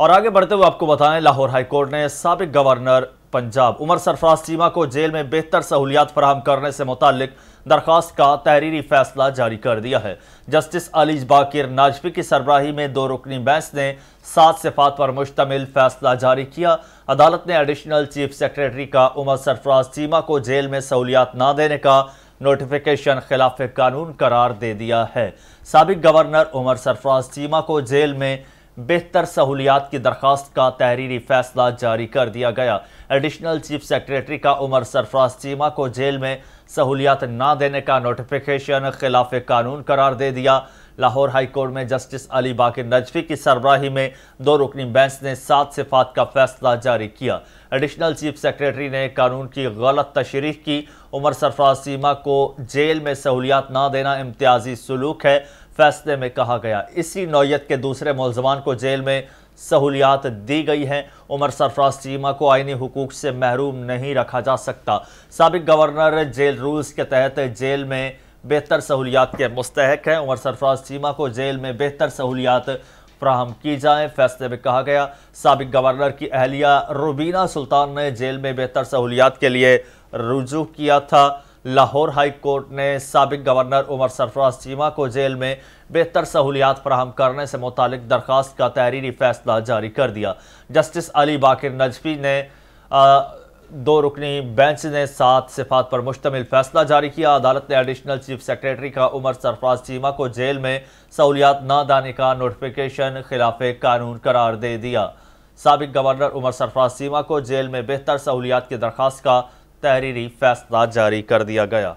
और आगे बढ़ते हुए आपको बताएं लाहौर हाईकोर्ट ने सबक गवर्नर पंजाब उमर सरफराज चीमा को जेल में बेहतर सहूलियात फराहम करने से मुतल दरखास्त का तहरीरी फैसला जारी कर दिया है जस्टिस अलीज बाकिर नाजफी की सरबराही में दो रुकनी बेंच ने सात सिफात पर मुश्तमिल फैसला जारी किया अदालत ने एडिशनल चीफ सेक्रेटरी का उमर सरफराज चीमा को जेल में सहूलियात ना देने का नोटिफिकेशन खिलाफ कानून करार दे दिया है सबक गवर्नर उमर सरफराज चीमा को जेल में बेहतर सहूलियात की दरख्वास्त का तहरीरी फैसला जारी कर दिया गया एडिशनल चीफ सेक्रेटरी का उमर सरफराज चीमा को जेल में सहूलियात ना देने का नोटिफिकेशन खिलाफ कानून करार दे दिया लाहौर हाई कोर्ट में जस्टिस अली बाकिर नजफी की सरबराही में दो रुकनी बेंच ने सात सिफात का फैसला जारी किया एडिशनल चीफ सेक्रेटरी ने कानून की गलत तशरी की उमर सरफराज सीमा को जेल में सहूलियात ना देना इम्तियाजी सलूक है फैसले में कहा गया इसी नौीयत के दूसरे मुलजमान को जेल में सहूलियात दी गई हैं उमर सरफराज चीमा को आइनी हकूक से महरूम नहीं रखा जा सकता सबक गवर्नर जेल रूल्स के तहत जेल में बेहतर सहूलियात के मुस्तक हैं उमर सरफराज चीमा को जेल में बेहतर सहूलियात फ्राहम की जाएँ फैसले में कहा गया सबक गवर्नर की अहलिया रुबीना सुल्तान ने जेल में बेहतर सहूलियात के लिए रुजू किया था लाहौर हाई कोर्ट ने सबक गवर्नर उमर सरफराज चीमा को जेल में बेहतर सहूलियात फ्राहम करने से मुतक दरख्वास्त का तहरीरी फैसला जारी कर दिया जस्टिस अली बाकिर नजफी ने आ, दो रुकनी बेंच ने सात सिफात पर मुश्तमिल फैसला जारी किया अदालत ने एडिशनल चीफ सेक्रेटरी का उमर सरफराज चीमा को जेल में सहूलियात न दाने का नोटिफिकेशन खिलाफ कानून करार दे दिया सबक गवर्नर उमर सरफराज चीमा को जेल में बेहतर सहूलियात की दरख्वास्त का तहरीरी फैसला जारी कर दिया गया